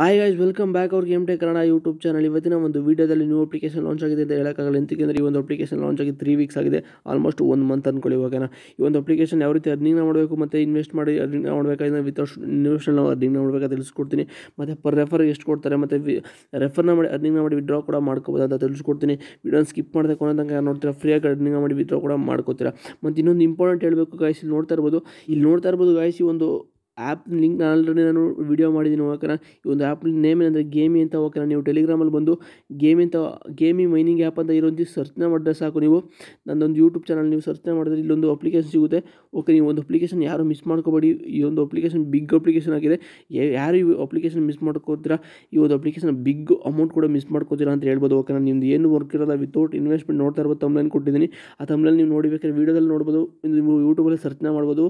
hi guys welcome back ಅವ್ರ game ಟೇ Kannada YouTube channel ಇವತ್ತಿನ ಒಂದು ವೀಡಿಯೋದಲ್ಲಿ ನ್ಯೂ ಅಪ್ಲಿಕೇಶನ್ ಲಾಂಚ್ ಆಗಿದೆ ಅಂತ ಹೇಳೋಕ್ಕಾಗಲ್ಲ ಎಂತಕ್ಕೆಂದರೆ ಈ ಒಂದು ಅಪ್ಲಿಕೇಶನ್ ಲಾಂಚ್ ಆಗಿ ತ್ರೀ ವೀಕ್ಸ್ ಆಗಿದೆ ಆಲ್ಮೋಸ್ಟ್ ಒಂದು ಮಂತ್ ಅಂದ್ಕೊಳ್ಳಿ ಇವಾಗನ ಈ ಒಂದು ಅಪ್ಲಿಕೇಶನ್ ಯಾವ ರೀತಿ ಅರ್ನಿಂಗ್ ಮಾಡಬೇಕು ಮತ್ತು ಇನ್ವೆಸ್ಟ್ ಮಾಡಿ ಅರ್ನಿಂಗ್ನ ಮಾಡಬೇಕಾದ್ರೆ ವಿತ್ ಇನ್ವೆಸ್ಟ್ ನಾವು ಅರ್ನಿಂಗ್ ಮಾಡಬೇಕಾದ ತಿಳಿಸ್ಕೊಡ್ತೀನಿ ಮತ್ತು ಪರ್ ರೆಫರ್ ಎಷ್ಟು ಕೊಡ್ತಾರೆ ಮತ್ತು ರೆಫರ್ನ ಮಾಡಿ ಅರ್ನಿಂಗ್ನ ಮಾಡಿ ವಿಡ್ರಾ ಕೂಡ ಮಾಡ್ಕೋಬೋದು ಅಂತ ತಿಳಿಸ್ಕೊಡ್ತೀನಿ ವಿಡಿಯೋ ಸ್ಕಿಪ್ ಮಾಡಿದೆ ಕೊನೆದಾಗ ನೋಡ್ತೀರಾ ಫ್ರೀಯಾಗಿ ಅರ್ನಿಂಗ್ ಮಾಡಿ ವಿಡ್ರಾ ಕೂಡ ಮಾಡ್ಕೋತೀರಾ ಮತ್ತು ಇನ್ನೊಂದು ಇಂಪಾರ್ಟೆಂಟ್ ಹೇಳಬೇಕು ಗಾಯ್ಸ್ ಇಲ್ಲಿ ನೋಡ್ತಾ ಇರ್ಬೋದು ಇಲ್ಲಿ ನೋಡ್ತಾ ಇರ್ಬೋದು ಗಾಯ್ಸ್ ಒಂದು ಆ್ಯಪ್ ಲಿಂಕ್ ನಾನು ಆಲ್ರೆಡಿ ನಾನು ವೀಡಿಯೋ ಮಾಡಿದ್ದೀನಿ ಓಕೆನಾ ಈ ಒಂದು ಆ್ಯಪ್ ನೇಮ್ ಏನಂದರೆ ಗೇಮಿ ಅಂತ ಓಕೆನಾ ನೀವು ಟೆಲಿಗ್ರಾಮಲ್ಲಿ ಬಂದು ಗೇಮಿ ಅಂತ ಗೇಮಿ ಮೈನಿಂಗ್ ಆ್ಯಪ್ ಅಂತ ಇರೋದು ಸರ್ಚ್ನ ಮಾಡಿದ್ರೆ ಸಾಕು ನೀವು ನನ್ನೊಂದು ಯೂಟ್ಯೂಬ್ ಚಾನಲ್ ನೀವು ಸರ್ಚ್ನ ಮಾಡಿದ್ರೆ ಇಲ್ಲೊಂದು ಅಪ್ಲಿಕೇಶನ್ ಸಿಗುತ್ತೆ ಓಕೆ ನೀವು ಒಂದು ಅಪ್ಲಿಕೇಶನ್ ಯಾರು ಮಿಸ್ ಮಾಡ್ಕೋಬೇಡಿ ಈ ಒಂದು ಅಪ್ಲಿಕೇಶನ್ ಬಿಗ್ ಅಪ್ಲಿಕೇಶನ್ ಆಗಿದೆ ಯಾರು ಈ ಅಪ್ಲಿಕೇಶನ್ ಮಿಸ್ ಮಾಡ್ಕೋತೀರಾ ಈ ಒಂದು ಅಪ್ಲಿಕೇಶನ್ ಬಿಗ್ ಅಮೌಂಟ್ ಕೂಡ ಮಿಸ್ ಮಾಡ್ಕೊತೀರಾ ಅಂತ ಹೇಳ್ಬೋದು ಓಕೆನಾ ನಿಮ್ದು ಏನು ವರ್ಕ್ ಇರೋಲ್ಲ ವಿತೌಟ್ ಇನ್ವೆಸ್ಟ್ಮೆಂಟ್ ನೋಡ್ತಾ ಇರ್ಬೋದು ತಮ್ಮ ಕೊಟ್ಟಿದ್ದೀನಿ ಆ ತಮ್ಲೈನ್ ನೀವು ನೋಡಿಬೇಕಾದ್ರೆ ವೀಡಿಯೋದಲ್ಲಿ ನೋಡ್ಬೋದು ನೀವು ಯೂಟ್ಯೂಬ್ ಗೂಗಲ್ ಸರ್ಚ್ನ ಮಾಡ್ಬೋದು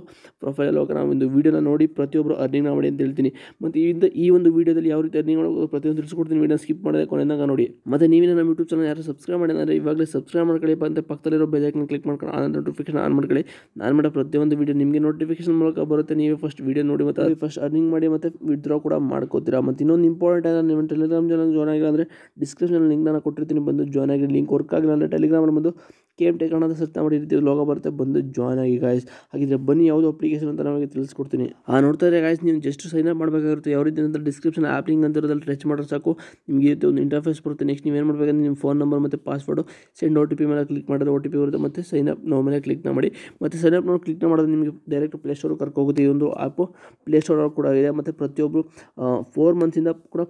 ಹೋಗಿ ನಾವು ಒಂದು ವೀಡಿಯೋನ ನೋಡಿ ಪ್ರತಿಯೊಬ್ಬರು ಅರ್ನಿಂಗ್ ಮಾಡಿ ಅಂತ ಹೇಳ್ತೀನಿ ಮತ್ತು ಇಂದ ಈ ಒಂದು ವೀಡಿಯೋದಲ್ಲಿ ಯಾವ ರೀತಿ ಅರ್ನಿಂಗ್ ಮಾಡ್ಬೋದು ಪ್ರತಿಯೊಂದು ತಿಳಿಸ್ಕೊಡ್ತೀನಿ ವೀಡಿಯೋ ಸ್ಕಿಪ್ ಮಾಡಿದೆ ಕೊನೆಯಾಗ ನೋಡಿ ಮತ್ತು ನೀವೇ ನಮ್ಮ ಯೂಟ್ಯೂಬ್ ಚಾನಲ್ ಯಾರು ಸಬ್ಸ್ಕ್ರೈಬ್ ಮಾಡಿ ಅಂದರೆ ಇವಾಗಲೇ ಸಬ್ಸ್ಕ್ರೈಬ್ ಮಾಡ್ಕೊಳ್ಳಿ ಪಕ್ಕದಲ್ಲಿ ಪಕ್ಕದಲ್ಲಿರೋ ಬೆಲ್ಲೈಕನ್ ಕ್ಲಿಕ್ ಮಾಡ್ಕೊಂಡು ಆ ನೋಟಿಫಿಕೇಶನ್ ಆನ್ ಮಾಡ್ಕೊಳ್ಳಿ ನಾನು ಮಾಡೋ ಪ್ರತಿಯೊಂದು ವೀಡಿಯೋ ನಿಮಗೆ ನೋಟಿಫಿಕೇಶನ್ ಮೂಲಕ ಬರುತ್ತೆ ನೀವೇ ಫಸ್ಟ್ ವೀಡಿಯೋ ನೋಡಿ ಮತ್ತು ಅದು ಫಸ್ಟ್ ಅರ್ನಿಂಗ್ ಮಾಡಿ ಮತ್ತು ವಿಡ್ರಾ ಕೂಡ ಮಾಡ್ಕೋತೀರಾ ಮತ್ತು ಇನ್ನೊಂದು ಇಂಪಾರ್ಟೆಂಟ್ ಆಗಿ ನಿಮ್ಮ ಟೆಲಿಗ್ರಾಮ್ ಚಾನಲ್ ಜಾಯ್ನ್ ಆಗಿಲ್ಲ ಅಂದರೆ ಡಿಸ್ಕ್ರಿಪ್ಷನ್ ಲಿಂಕ್ ನಾನು ಕೊಟ್ಟಿರ್ತೀನಿ ಬಂದು ಜಾಯ್ನ್ ಆಗಿ ಲಿಂಕ್ ವರ್ಕ್ ಆಗಿಲ್ಲ ಅಂದರೆ ಟೆಲಿಗ್ರಾಮಲ್ಲಿ ಬಂದು ಕೆ ಎಮ್ ಟೆಕ್ ಅನ್ನೋದು ಸರ್ಚ್ ಮಾಡಿ ರೀತಿ ಲೋಗ ಬರುತ್ತೆ ಬಂದು ಜಾಯ್ನ್ ಆಗಿ ಗಾಯ್ಸ್ ಹಾಗಿದ್ರೆ ಬನ್ನಿ ಯಾವುದು ಅಪ್ಲಿಕೇಶನ್ ಅಂತ ನಮಗೆ ತಿಳಿಸ್ಕೊಡ್ತೀನಿ ಆ ನೋಡ್ತಾ ಇದ್ದಾರೆ ಗಾಯ್ಸ್ ನೀವು ಜಸ್ಟ್ ಸೈನ್ ಅಪ್ ಮಾಡಬೇಕಾಗಿರುತ್ತೆ ಯಾವ ರೀತಿ ಅಂತ ಡಿಸ್ಕ್ರಿಪ್ಷನ್ ಆ್ಯಪ್ ಲಿಂಕ್ ಅಂತ ಇರೋದ್ರಲ್ಲಿ ಟಚ್ ಮಾಡಿದ್ರೆ ಸಾಕು ನಿಮಗೆ ಇರುತ್ತೆ ಒಂದು ಇಂಟರ್ಫೇಸ್ ಬರುತ್ತೆ ನೆಕ್ಸ್ಟ್ ನೀವು ಏನು ಮಾಡಬೇಕಂದ್ರೆ ನಿಮ್ಮ ಫೋನ್ ನಂಬರ್ ಮತ್ತು password send O T P ಮೇಲೆ ಕ್ಲಿಕ್ ಮಾಡಿದ್ರೆ ಒ ಟಿ ಪಿ ಬರುತ್ತೆ ಮತ್ತು ಸೈನ್ ಅಪ್ ನೋ ಮೇಲೆ ಕ್ಲಿಕ್ ಮಾಡಿ ಮತ್ತು ಸೈನ್ ಅಪ್ ನೋಡಿ ಕ್ಲಿಕ್ ಮಾಡಿದ್ರೆ ನಿಮಗೆ ಡೈರೆಕ್ಟ್ ಸ್ಟೋರ್ ಕರ್ಕೋಗುತ್ತೆ ಈ ಒಂದು ಆ್ಯಪು ಸ್ಟೋರ್ ಕೂಡ ಇದೆ ಮತ್ತು ಪ್ರತಿಯೊಬ್ಬರು ಫೋರ್ ಮಂತ್ಸಿಂದ ಕೂಡ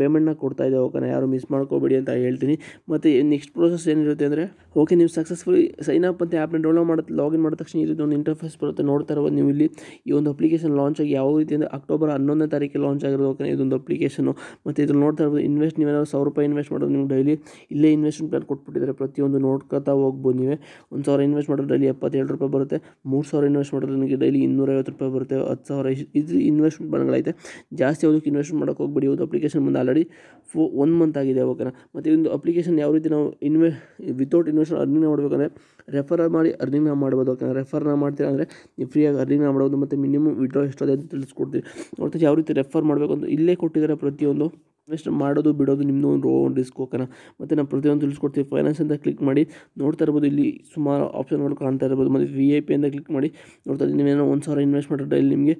ಪೇಮೆಂಟ್ನ ಕೊಡ್ತಾ ಇದೆ ಓಕೆನಾ ಯಾರು ಮಿಸ್ ಮಾಡ್ಕೋಬೇಡಿ ಅಂತ ಹೇಳ್ತೀನಿ ಮತ್ತು ನೆಕ್ಸ್ಟ್ ಪ್ರೋಸೆಸ್ ಏನಿರುತ್ತೆ ಅಂದರೆ ಓಕೆ ನೀವು ಸಕ್ಸಸ್ಫುಲಿ ಸೈನ್ ಅಪ್ ಅಂತ ಆ್ಯಪ್ನ ಡೌನ್ಲೋಡ್ ಮಾಡಿದ ಲಾಗಿನ್ ಮಾಡಿದ ತಕ್ಷಣ ಈ ರೀತಿ ಒಂದು ಇಂಟರ್ಫೇಸ್ ಬರುತ್ತೆ ನೋಡ್ತಾ ಇರೋದು ನೀವು ಇಲ್ಲಿ ಈ ಒಂದು ಅಪ್ಲಿಕೇಶನ್ ಲಾಂಚ್ ಆಗಿ ಯಾವ ರೀತಿ ಅಂದರೆ ಅಕ್ಟೋಬರ್ ಹನ್ನೊಂದನೇ ತಾರೀಕಿಗೆ ಲಾಂಚ್ ಆಗಿರೋದು ಓಕೆ ಇದೊಂದು ಅಪ್ಲಿಕೇಶನು ಮತ್ತು ಇದು ನೋಡ್ತಾ ಇರ್ಬೋದು ಇನ್ವೆಸ್ಟ್ ನೀವೇನಾದ್ರು ಸಾವಿರ ರೂಪಾಯಿ ಇನ್ವೆಸ್ಟ್ ಮಾಡೋದು ನೀವು ಡೈಲಿ ಇಲ್ಲೇ ಇನ್ವೆಸ್ಟ್ಮೆಂಟ್ ಪ್ಲಾನ್ ಕೊಟ್ಬಿಟ್ಟಿದ್ದಾರೆ ಪ್ರತಿಯೊಂದು ನೋಡ್ಕೊತಾ ಹೋಗ್ಬೋದು ನೀವೇ ಒಂದು ಸಾವಿರ ಇನ್ವೆಸ್ಟ್ ಮಾಡಿದ್ರೆ ಡೈಲಿ ಎಪ್ಪತ್ತೆರಡು ರೂಪಾಯಿ ಬರುತ್ತೆ ಮೂರು ಸಾವಿರ ಇನ್ವೆಸ್ಟ್ ಮಾಡಿದ್ರೆ ನಿಮಗೆ ಡೈಲಿ ಇನ್ನೂರೈವತ್ತು ರೂಪಾಯಿ ಬರುತ್ತೆ ಹತ್ತು ಸಾವಿರ ಇದು ಇನ್ವೆಸ್ಟ್ಮೆಂಟ್ ಪ್ಲಾನ್ಗಳೈತೆ ಜಾಸ್ತಿ ಅದಕ್ಕೆ ಇನ್ವೆಸ್ಟ್ಮೆಂಟ್ ಮಾಡೋಕ್ಕೆ ಹೋಗ್ಬೇಡಿ ಒಂದು ಅಪ್ಲಿಕೇಶನ್ ಮುಂದೆ ಆಲ್ರೆಡಿ ಫೋ ಒನ್ ಮಂತ್ ಆಗಿದೆ ಓಕೆನಾ ಮತ್ತು ಒಂದು ಅಪ್ಲಿಕೇಶನ್ ಯಾವ ರೀತಿ ನಾವು ಇನ್ವೆ ವಿತೌಟ್ ಇನ್ವೆಸ್ಟ್ ಅರ್ನಿಂಗ್ ಮಾಡಬೇಕಂದ್ರೆ ರೆಫರ್ ಮಾಡಿ ಅರ್ನಿಂಗ್ ಅರ್ನಿಂಗ್ನ ಮಾಡ್ಬೋದು ಯಾಕಂದರೆ ರೆಫರ್ನ ಮಾಡ್ತೀರಾ ಅಂದರೆ ನೀವು ಫ್ರೀಯಾಗಿ ಅರ್ನಿಂಗ್ನ ಮಾಡ್ಬೋದು ಮತ್ತು ಮಿನಿಮಮ್ ವಿಡ್ರಾ ಎಷ್ಟಿದೆ ಅಂತ ತಿಳಿಸ್ಕೊಡ್ತೀವಿ ನೋಡ್ತೀವಿ ಯಾವ ರೀತಿ ರೆಫರ್ ಮಾಡಬೇಕು ಅಂತ ಇಲ್ಲೇ ಕೊಟ್ಟಿದ್ದಾರೆ ಪ್ರತಿಯೊಂದು ಇನ್ವೆಸ್ಟ್ ಮಾಡೋದು ಬಿಡೋದು ನಿಮ್ಮದು ಒಂದು ರಿಸ್ಕ್ ಹೋಗೋಣ ಮತ್ತು ನಾವು ಪ್ರತಿಯೊಂದು ತಿಳಿಸ್ಕೊಡ್ತೀವಿ ಫೈನಾನ್ಸ್ ಅಂತ ಕ್ಲಿಕ್ ಮಾಡಿ ನೋಡ್ತಾ ಇರ್ಬೋದು ಇಲ್ಲಿ ಸುಮಾರು ಆಪ್ಷನ್ಗಳು ಕಾಣ್ತಾ ಇರ್ಬೋದು ಮತ್ತು ವಿ ಐ ಪಿ ಅಂತ ಕ್ಲಿಕ್ ಮಾಡಿ ನೋಡ್ತಾ ಇದ್ದೀವಿ ನೀವೇನೋ ಒಂದು ಸಾವಿರ ಇನ್ವೆಸ್ಟ್ ಇಲ್ಲಿ ನಿಮಗೆ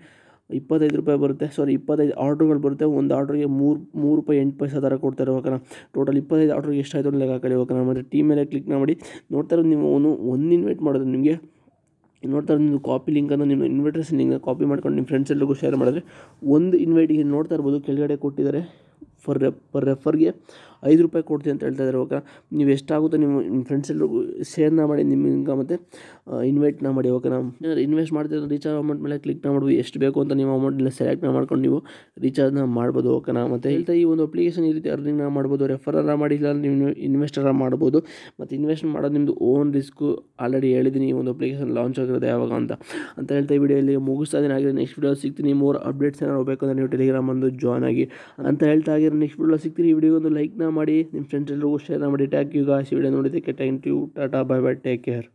ಇಪ್ಪತ್ತೈದು ರೂಪಾಯಿ ಬರುತ್ತೆ ಸಾರಿ ಇಪ್ಪತ್ತೈದು ಆರ್ಡ್ರುಗಳು ಬರುತ್ತೆ ಒಂದು ಆರ್ಡ್ರಿಗೆ ಮೂರು ಮೂರು ರೂಪಾಯಿ ಎಂಟು ಪೈಸಾ ಥರ ಕೊಡ್ತಾರೆ ಇವಾಗ ಟೋಟಲ್ ಇಪ್ಪತ್ತೈದು ಆರ್ಡ್ರಿಗೆ ಎಷ್ಟಾಯಿತು ಲೆಕ್ಕ ಹಾಕಲಿ ಇವಾಗ ಮತ್ತು ಟೀ ಮೇಲೆ ಕ್ಲಿಕ್ ಮಾಡಿ ನೋಡ್ತಾ ಇರೋದು ನೀವು ಒಂದು ಒಂದು ಇನ್ವೈಟ್ ಮಾಡೋದು ನಿಮಗೆ ನೋಡ್ತಾರೆ ನಿಮ್ಮ ಕಾಪಿ ಲಿಂಕನ್ನು ನಿಮ್ಮ ಇನ್ವೈಟ್ರೆಸ್ ಲಿಂಕ್ ಕಾಪಿ ಮಾಡ್ಕೊಂಡು ನಿಮ್ಮ ಫ್ರೆಂಡ್ಸ್ ಎಲ್ಲರಿಗೂ ಶೇರ್ ಮಾಡಿದ್ರೆ ಒಂದು ಇನ್ವೈಟಿಗೆ ನೋಡ್ತಾ ಇರ್ಬೋದು ಕೆಳಗಡೆ ಕೊಟ್ಟಿದ್ದಾರೆ ಫರ್ ಪರ್ ರೆಫರ್ಗೆ ಐದು ರೂಪಾಯಿ ಕೊಡ್ತೀನಿ ಅಂತ ಹೇಳ್ತಾ ಇದ್ದಾರೆ ಓಕೆ ನೀವು ಎಷ್ಟಾಗುತ್ತೋ ನಿಮ್ಮ ನಿಮ್ಮ ಫ್ರೆಂಡ್ಸ್ ಎಲ್ಲರಿಗೂ ಶೇರ್ನ ಮಾಡಿ ನಿಮ್ಮ ಇನ್ಕಮ್ ಮತ್ತು ಇನ್ವೈಟ್ನ ಮಾಡಿ ಓಕೆನಾ ಇನ್ವೆಸ್ಟ್ ಮಾಡ್ತಿದ್ರೆ ರೀಚಾರ್ಜ್ ಅಮೌಂಟ್ ಮೇಲೆ ಕ್ಲಿಕ್ನ ಮಾಡ್ಬೋದು ಎಷ್ಟು ಬೇಕು ಅಂತ ನೀವು ಅಮೌಂಟ್ನ ಸೆಲೆಕ್ಟ್ನ ಮಾಡ್ಕೊಂಡು ನೀವು ರೀಚಾರ್ಜ್ನ ಮಾಡ್ಬೋದು ಓಕೆನಾ ಮತ್ತು ಹೇಳ್ತಾ ಈ ಒಂದು ಅಪ್ಲಿಕೇಶನ್ ಈ ರೀತಿ ಅರ್ನಿಂಗ್ನ ಮಾಡ್ಬೋದು ರೆಫರರ ಮಾಡಿಲ್ಲ ನೀವು ಇನ್ವೆಸ್ಟರ ಮಾಡ್ಬೋದು ಮತ್ತು ಇನ್ವೆಸ್ಟ್ ಮಾಡೋದು ನಿಮ್ಮದು ಓನ್ ರಿಸ್ಕು ಆಲ್ರೆಡಿ ಹೇಳಿದ್ದೀನಿ ಈ ಒಂದು ಅಪ್ಲಿಕೇಶನ್ ಲಾಂಚ್ ಆಗಿರೋದು ಯಾವಾಗ ಅಂತ ಅಂತ ಹೇಳ್ತಾ ಈ ವಿಡಿಯೋ ಇಲ್ಲಿ ಮುಗಿಸ್ತಾ ಇದ್ದೀನಿ ಆಗಿದೆ ನೆಕ್ಸ್ಟ್ ವಿಡಿಯೋ ಸಿಗ್ತೀನಿ ಮೋರ್ ಅಪ್ಡೇಟ್ಸ್ ಏನಾದ್ರು ಬೇಕು ನೀವು ಟೆಲಿಗ್ರಾಮ್ ಬಂದು ಜಾಯ್ನ್ ಆಗಿ ಅಂತ ಹೇಳ್ತಾ ಅಂತ ನೆಕ್ಸ್ಟ್ ವಿಡಿಯೋ ಸಿಗ್ತೀನಿ ಈ ವಿಡಿಯೋ ಒಂದು ಲೈಕ್ನ ಮಾಡಿ ನಿಮ್ಮ ಫ್ರೆಂಡ್ಸ್ ಎಲ್ಲರಿಗೂ ಶೇರ್ನ ಮಾಡಿ ಟ್ಯಾಕ್ ಯು ಗಾಯ್ಸ್ ವಿಡಿಯೋ ನೋಡಿದ್ದಕ್ಕೆ thank you tata bye bye take care